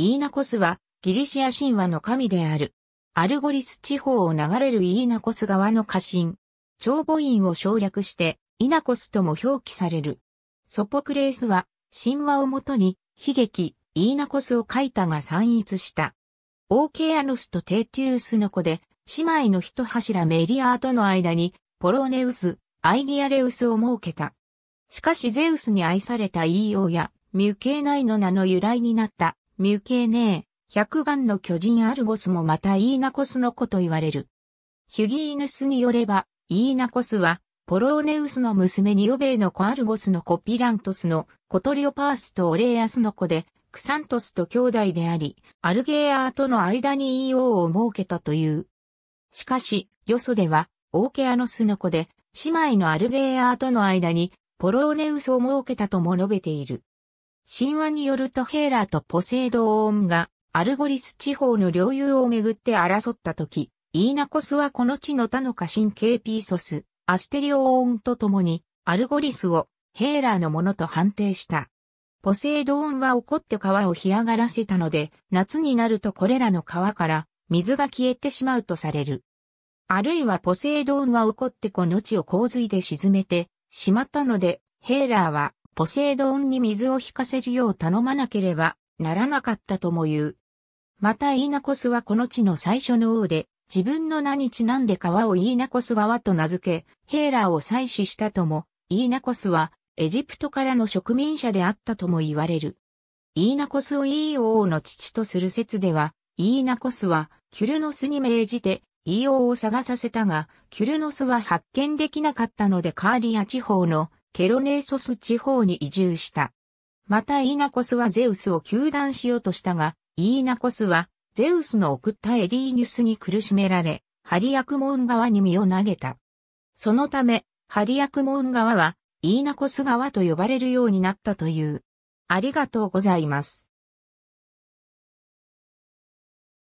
イーナコスはギリシア神話の神である。アルゴリス地方を流れるイーナコス川の家臣。長母院を省略してイナコスとも表記される。ソポクレースは神話をもとに悲劇イーナコスを書いたが散逸した。オーケアノスとテーティウスの子で姉妹の一柱メリアーとの間にポロネウス、アイディアレウスを設けた。しかしゼウスに愛されたイーオーやミュケーナイの名の由来になったミュケーネー、百眼の巨人アルゴスもまたイーナコスの子と言われる。ヒュギーヌスによれば、イーナコスは、ポローネウスの娘にヨベイの子アルゴスの子ピラントスのコトリオパースとオレーアスの子で、クサントスと兄弟であり、アルゲーアーとの間に EO を設けたという。しかし、よそでは、オーケアノスの子で、姉妹のアルゲーアーとの間に、ポローネウスを設けたとも述べている。神話によるとヘーラーとポセイドオーンがアルゴリス地方の領有をめぐって争った時、イーナコスはこの地の他の家臣ーピーソス、アステリオオーンと共にアルゴリスをヘーラーのものと判定した。ポセイドーンは怒って川を干上がらせたので、夏になるとこれらの川から水が消えてしまうとされる。あるいはポセイドーンは怒ってこの地を洪水で沈めてしまったので、ヘーラーはポセイドンに水を引かせるよう頼まなければならなかったとも言う。またイーナコスはこの地の最初の王で、自分の名にちなんで川をイーナコス川と名付け、ヘーラーを採取したとも、イーナコスはエジプトからの植民者であったとも言われる。イーナコスをイー王の父とする説では、イーナコスはキュルノスに命じてイー王を探させたが、キュルノスは発見できなかったのでカーリア地方のケロネーソス地方に移住した。またイーナコスはゼウスを求断しようとしたが、イーナコスはゼウスの送ったエリーニュスに苦しめられ、ハリアクモン側に身を投げた。そのため、ハリアクモン側はイーナコス側と呼ばれるようになったという。ありがとうございます。